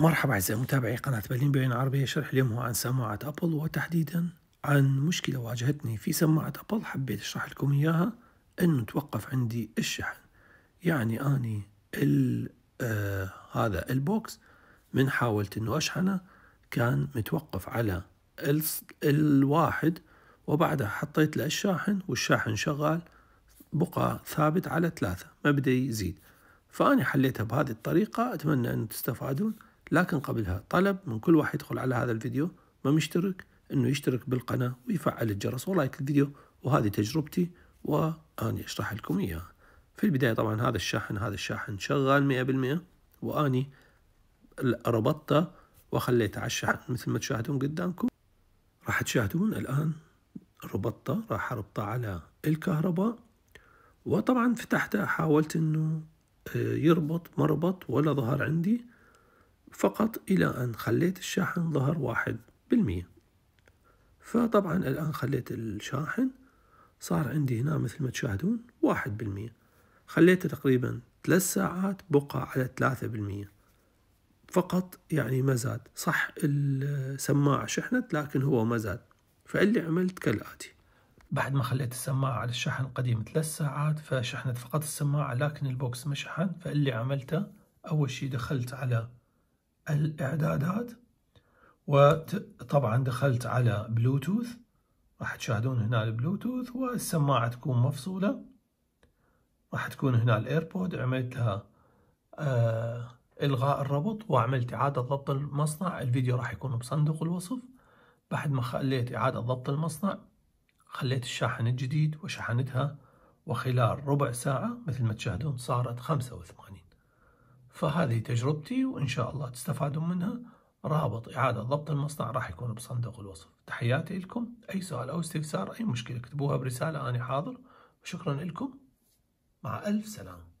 مرحبا أعزائي متابعي قناة بلين بعين عربية شرح اليوم هو عن سماعة أبل وتحديدا عن مشكلة واجهتني في سماعة أبل حبيت أشرح لكم إياها أنه توقف عندي الشحن يعني أني ال آه هذا البوكس من حاولت أنه أشحنه كان متوقف على ال الواحد وبعدها حطيت له الشاحن والشاحن شغال بقى ثابت على ثلاثة ما بدأ يزيد فأنا حليتها بهذه الطريقة أتمنى أن تستفادون لكن قبلها طلب من كل واحد يدخل على هذا الفيديو ما مشترك انه يشترك بالقناة ويفعل الجرس ولايك الفيديو وهذه تجربتي واني اشرح لكم اياها في البداية طبعا هذا الشاحن هذا الشاحن شغال 100% واني ربطته وخليته على الشحن مثل ما تشاهدون قدامكم راح تشاهدون الان ربطته راح اربطه على الكهرباء وطبعا فتحته حاولت انه آه، يربط ما ربط ولا ظهر عندي فقط إلى أن خليت الشاحن ظهر واحد بالمية فطبعا الآن خليت الشاحن صار عندي هنا مثل ما تشاهدون واحد بالمية خليته تقريبا ثلاث ساعات بقى على ثلاثة بالمية فقط يعني ما زاد صح السماعة شحنت لكن هو ما زاد فاللي عملت كالآتي بعد ما خليت السماعة على الشحن القديم ثلاث ساعات فشحنت فقط السماعة لكن البوكس ما شحن فاللي عملته أول شي دخلت على الإعدادات وطبعا دخلت على بلوتوث راح تشاهدون هنا البلوتوث والسماعة تكون مفصولة راح تكون هنا الايربود عملت لها آه الغاء الربط وعملت اعادة ضبط المصنع الفيديو راح يكون بصندوق الوصف بعد ما خليت اعادة ضبط المصنع خليت الشاحن الجديد وشحنتها وخلال ربع ساعة مثل ما تشاهدون صارت خمسة وثمانين فهذه تجربتي وإن شاء الله تستفادوا منها رابط إعادة ضبط المصنع راح يكون بصندوق الوصف تحياتي لكم أي سؤال أو استفسار أي مشكلة اكتبوها برسالة أنا حاضر وشكرا لكم مع ألف سلامة